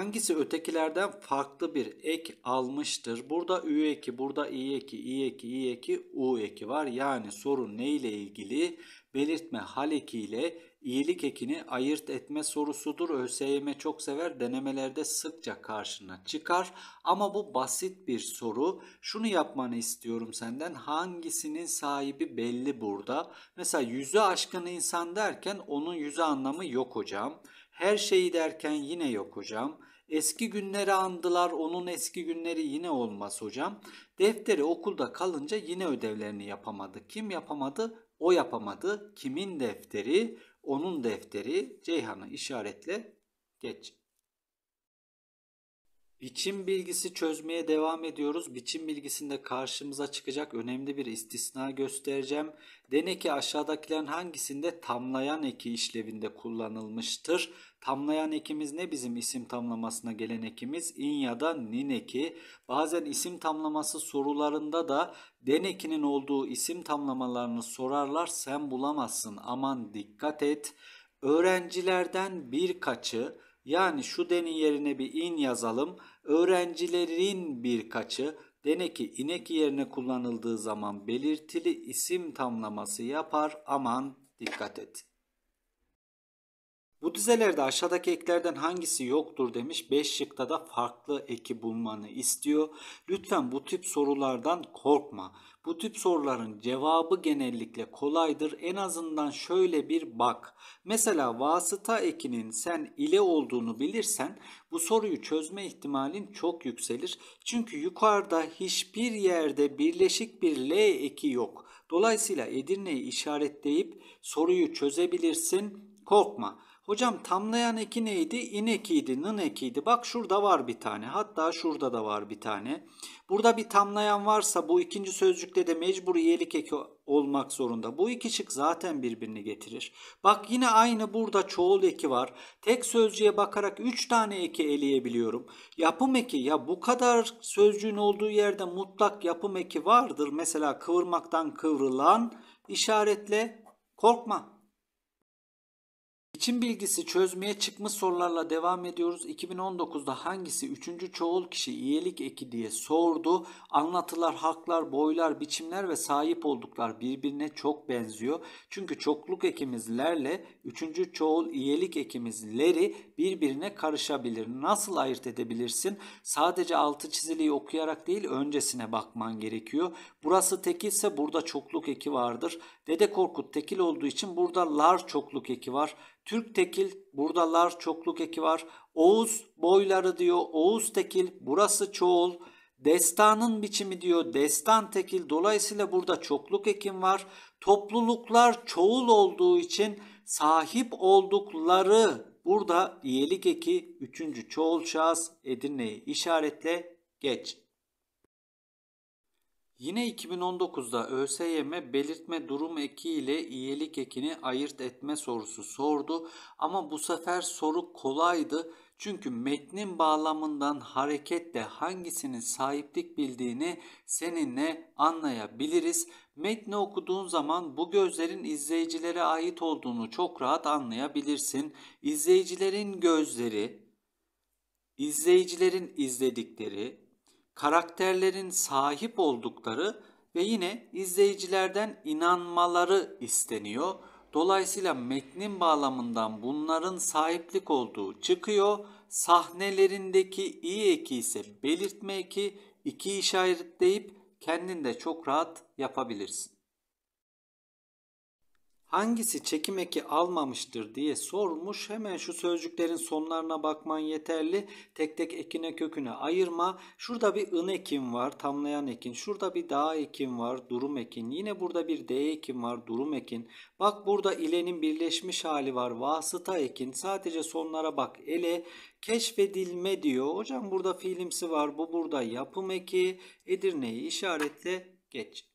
hangisi ötekilerden farklı bir ek almıştır? Burada ü eki, burada i eki, i eki, i eki, u eki var. Yani soru ne ile ilgili? Belirtme hal eki ile iyilik ekini ayırt etme sorusudur. ÖSYM çok sever denemelerde sıkça karşına çıkar. Ama bu basit bir soru. Şunu yapmanı istiyorum senden. Hangisinin sahibi belli burada? Mesela yüzü aşkın insan derken onun yüzü anlamı yok hocam. Her şeyi derken yine yok hocam. Eski günleri andılar. Onun eski günleri yine olmaz hocam. Defteri okulda kalınca yine ödevlerini yapamadı. Kim yapamadı? O yapamadı. Kimin defteri? Onun defteri. Ceyhan'ı işaretle geç. Biçim bilgisi çözmeye devam ediyoruz. Biçim bilgisinde karşımıza çıkacak önemli bir istisna göstereceğim. Deneki ki aşağıdakilerin hangisinde tamlayan eki işlevinde kullanılmıştır? Tamlayan ekimiz ne bizim isim tamlamasına gelen ekimiz? İn ya da nin eki. Bazen isim tamlaması sorularında da denekinin olduğu isim tamlamalarını sorarlar. Sen bulamazsın aman dikkat et. Öğrencilerden birkaçı yani şu denin yerine bir in yazalım. Öğrencilerin birkaçı dene ki inek yerine kullanıldığı zaman belirtili isim tamlaması yapar. Aman dikkat et. Bu dizelerde aşağıdaki eklerden hangisi yoktur demiş. 5 şıkta da farklı eki bulmanı istiyor. Lütfen bu tip sorulardan korkma. Bu tip soruların cevabı genellikle kolaydır. En azından şöyle bir bak. Mesela vasıta ekinin sen ile olduğunu bilirsen bu soruyu çözme ihtimalin çok yükselir. Çünkü yukarıda hiçbir yerde birleşik bir L eki yok. Dolayısıyla Edirne'yi işaretleyip soruyu çözebilirsin. Korkma. Hocam tamlayan eki neydi? İnekiydi, ekiydi, nın ekiydi. Bak şurada var bir tane. Hatta şurada da var bir tane. Burada bir tamlayan varsa bu ikinci sözcükte de mecbur yelik eki olmak zorunda. Bu iki şık zaten birbirini getirir. Bak yine aynı burada çoğul eki var. Tek sözcüye bakarak 3 tane eki eleyebiliyorum. Yapım eki ya bu kadar sözcüğün olduğu yerde mutlak yapım eki vardır. Mesela kıvırmaktan kıvrılan işaretle korkma için bilgisi çözmeye çıkmış sorularla devam ediyoruz. 2019'da hangisi 3. çoğul kişi iyilik eki diye sordu. Anlatılar, haklar, boylar, biçimler ve sahip olduklar birbirine çok benziyor. Çünkü çokluk ekimizlerle 3. çoğul iyilik ekimizleri birbirine karışabilir. Nasıl ayırt edebilirsin? Sadece altı çiziliyi okuyarak değil öncesine bakman gerekiyor. Burası tekilse burada çokluk eki vardır. Dede Korkut tekil olduğu için burada lar çokluk eki var. Türk tekil buradalar çokluk eki var. Oğuz boyları diyor. Oğuz tekil burası çoğul. Destanın biçimi diyor. Destan tekil. Dolayısıyla burada çokluk ekim var. Topluluklar çoğul olduğu için sahip oldukları burada iyilik eki üçüncü çoğul şahıs Edirne'yi işaretle geç. Yine 2019'da ÖSYM belirtme durum eki ile iyilik ekini ayırt etme sorusu sordu ama bu sefer soru kolaydı çünkü metnin bağlamından hareketle hangisinin sahiplik bildiğini seninle anlayabiliriz. Metni okuduğun zaman bu gözlerin izleyicilere ait olduğunu çok rahat anlayabilirsin. İzleyicilerin gözleri, izleyicilerin izledikleri, karakterlerin sahip oldukları ve yine izleyicilerden inanmaları isteniyor. Dolayısıyla metnin bağlamından bunların sahiplik olduğu çıkıyor. Sahnelerindeki iyi eki ise belirtme eki, iki işaretleyip kendin de çok rahat yapabilirsin. Hangisi çekim eki almamıştır diye sormuş. Hemen şu sözcüklerin sonlarına bakman yeterli. Tek tek ekine köküne ayırma. Şurada bir ın ekim var, tamlayan ekin. Şurada bir dağ ekim var, durum ekin. Yine burada bir de ekim var, durum ekin. Bak burada ilenin birleşmiş hali var, vasıta ekin. Sadece sonlara bak. Ele keşfedilme diyor. Hocam burada fiilimsi var, bu burada yapım eki. Edirne'yi işaretle geç.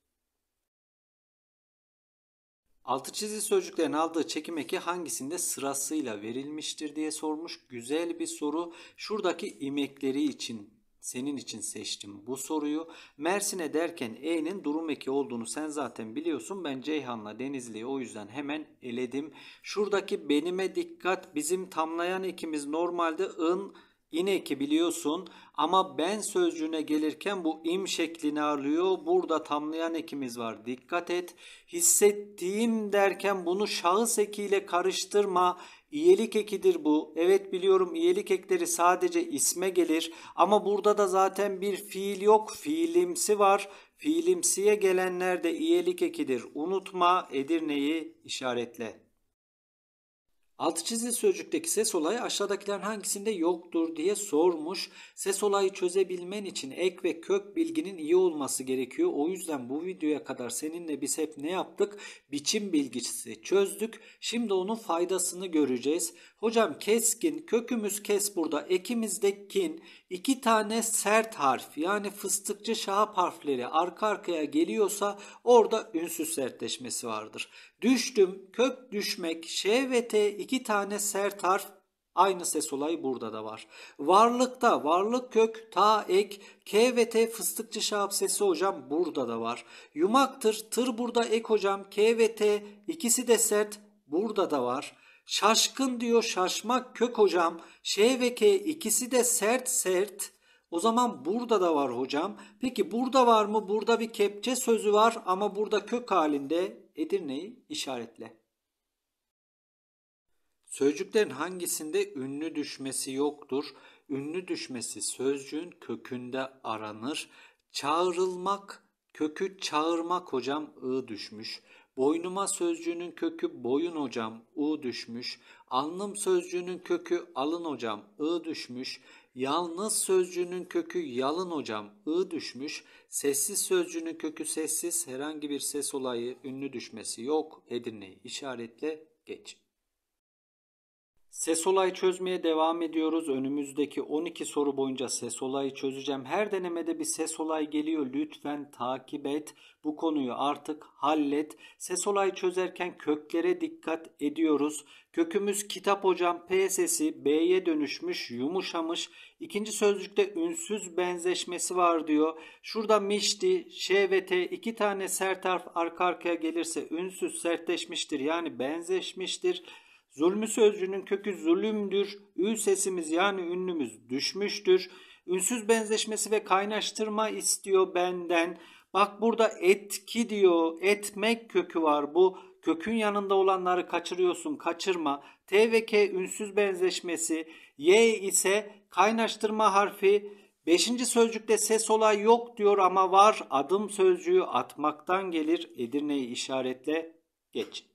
Altı çizgi sözcüklerin aldığı çekim eki hangisinde sırasıyla verilmiştir diye sormuş. Güzel bir soru. Şuradaki imekleri için senin için seçtim bu soruyu. Mersin'e derken E'nin durum eki olduğunu sen zaten biliyorsun. Ben Ceyhan'la Denizli'yi o yüzden hemen eledim. Şuradaki benime dikkat bizim tamlayan ekimiz normalde ın in eki biliyorsun ama ben sözcüğüne gelirken bu im şeklini alıyor. Burada tamlayan ekimiz var. Dikkat et. Hissettiğim derken bunu şahıs ekiyle karıştırma. İyelik ekidir bu. Evet biliyorum iyelik ekleri sadece isme gelir ama burada da zaten bir fiil yok. Fiilimsi var. Fiilimsiye gelenler de iyelik ekidir. Unutma Edirne'yi işaretle. Altı çizgi sözcükteki ses olayı aşağıdakilerin hangisinde yoktur diye sormuş. Ses olayı çözebilmen için ek ve kök bilginin iyi olması gerekiyor. O yüzden bu videoya kadar seninle biz hep ne yaptık? Biçim bilgisi çözdük. Şimdi onun faydasını göreceğiz. Hocam keskin, kökümüz kes burada, ekimiz de kin. İki tane sert harf yani fıstıkçı şahap harfleri arka arkaya geliyorsa orada ünsüz sertleşmesi vardır. Düştüm, kök düşmek, ş ve t iki tane sert harf Aynı ses olayı burada da var. Varlıkta varlık kök, ta ek, k ve t fıstıkçı şahap sesi hocam burada da var. Yumaktır, tır burada ek hocam, k ve t ikisi de sert burada da var. Şaşkın diyor şaşmak kök hocam, ş ve k ikisi de sert sert. O zaman burada da var hocam. Peki burada var mı? Burada bir kepçe sözü var ama burada kök halinde Edirne'yi işaretle. Sözcüklerin hangisinde ünlü düşmesi yoktur? Ünlü düşmesi sözcüğün kökünde aranır. Çağrılmak, kökü çağırmak hocam ı düşmüş. Boynuma sözcüğünün kökü boyun hocam u düşmüş. Alnım sözcüğünün kökü alın hocam ı düşmüş. Yalnız sözcüğünün kökü yalın hocam ı düşmüş. Sessiz sözcüğünün kökü sessiz herhangi bir ses olayı ünlü düşmesi yok. Edirne'yi işaretle geç. Ses olayı çözmeye devam ediyoruz. Önümüzdeki 12 soru boyunca ses olayı çözeceğim. Her denemede bir ses olayı geliyor. Lütfen takip et. Bu konuyu artık hallet. Ses olayı çözerken köklere dikkat ediyoruz. Kökümüz kitap hocam P sesi B'ye dönüşmüş, yumuşamış. İkinci sözcükte ünsüz benzeşmesi var diyor. Şurada mişti, ş ve t iki tane sert harf arka arkaya gelirse ünsüz sertleşmiştir yani benzeşmiştir. Zulmü sözcüğünün kökü zulümdür. Ü sesimiz yani ünlümüz düşmüştür. Ünsüz benzeşmesi ve kaynaştırma istiyor benden. Bak burada etki diyor. Etmek kökü var. Bu kökün yanında olanları kaçırıyorsun. Kaçırma. T ve K ünsüz benzeşmesi. Y ise kaynaştırma harfi. Beşinci sözcükte ses olay yok diyor ama var. Adım sözcüğü atmaktan gelir. Edirne'yi işaretle geç.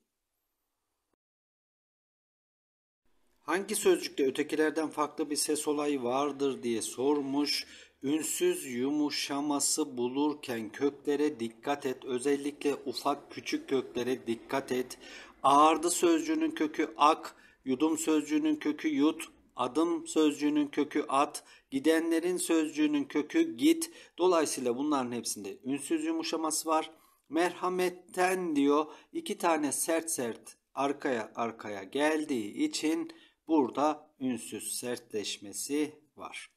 Hangi sözcükte ötekilerden farklı bir ses olayı vardır diye sormuş. Ünsüz yumuşaması bulurken köklere dikkat et. Özellikle ufak küçük köklere dikkat et. Ağırdı sözcüğünün kökü ak, yudum sözcüğünün kökü yut, adım sözcüğünün kökü at, gidenlerin sözcüğünün kökü git. Dolayısıyla bunların hepsinde ünsüz yumuşaması var. Merhametten diyor iki tane sert sert arkaya arkaya geldiği için Burada ünsüz sertleşmesi var.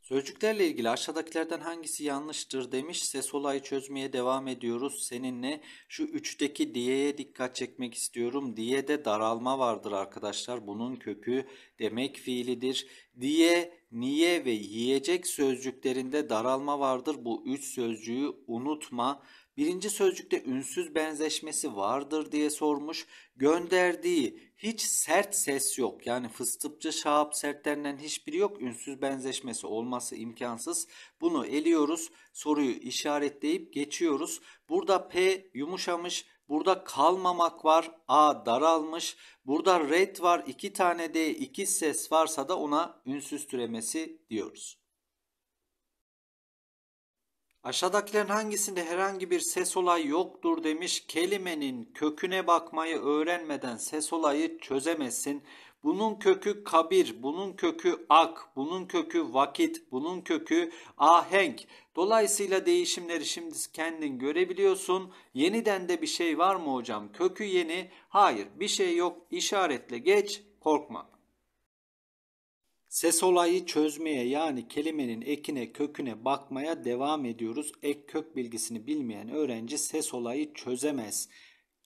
Sözcüklerle ilgili aşağıdakilerden hangisi yanlıştır demişse solayı çözmeye devam ediyoruz. Seninle şu üçteki diyeye dikkat çekmek istiyorum. Diye de daralma vardır arkadaşlar. Bunun kökü demek fiilidir. Diye niye ve yiyecek sözcüklerinde daralma vardır. Bu üç sözcüğü unutma. Birinci sözcükte ünsüz benzeşmesi vardır diye sormuş. Gönderdiği hiç sert ses yok. Yani fıstıpçı şahap sertlerinden hiçbiri yok. Ünsüz benzeşmesi olması imkansız. Bunu eliyoruz. Soruyu işaretleyip geçiyoruz. Burada P yumuşamış Burada kalmamak var. A daralmış. Burada red var. iki tane de iki ses varsa da ona ünsüz türemesi diyoruz. Aşağıdakilerin hangisinde herhangi bir ses olayı yoktur demiş. Kelimenin köküne bakmayı öğrenmeden ses olayı çözemezsin. Bunun kökü kabir, bunun kökü ak, bunun kökü vakit, bunun kökü ahenk. Dolayısıyla değişimleri şimdi kendin görebiliyorsun. Yeniden de bir şey var mı hocam? Kökü yeni. Hayır, bir şey yok. İşaretle geç, korkma. Ses olayı çözmeye yani kelimenin ekine köküne bakmaya devam ediyoruz. Ek kök bilgisini bilmeyen öğrenci ses olayı çözemez.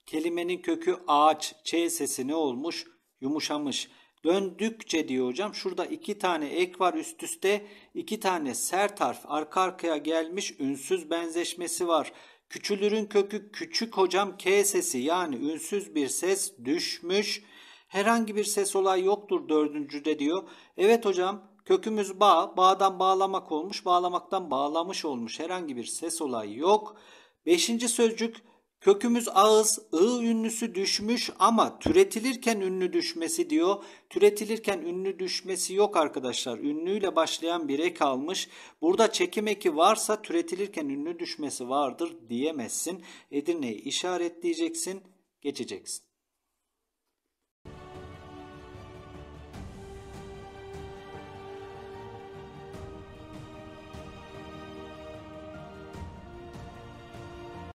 Kelimenin kökü ağaç, ç sesi ne olmuş? yumuşamış. Döndükçe diyor hocam şurada iki tane ek var üst üste iki tane sert harf arka arkaya gelmiş ünsüz benzeşmesi var. Küçülürün kökü küçük hocam K sesi yani ünsüz bir ses düşmüş. Herhangi bir ses olay yoktur dördüncüde diyor. Evet hocam kökümüz bağ. Bağdan bağlamak olmuş. Bağlamaktan bağlamış olmuş. Herhangi bir ses olayı yok. Beşinci sözcük Kökümüz ağız, ı ünlüsü düşmüş ama türetilirken ünlü düşmesi diyor. Türetilirken ünlü düşmesi yok arkadaşlar. Ünlüyle başlayan bire kalmış. Burada çekim eki varsa türetilirken ünlü düşmesi vardır diyemezsin. Edirne'yi işaretleyeceksin, geçeceksin.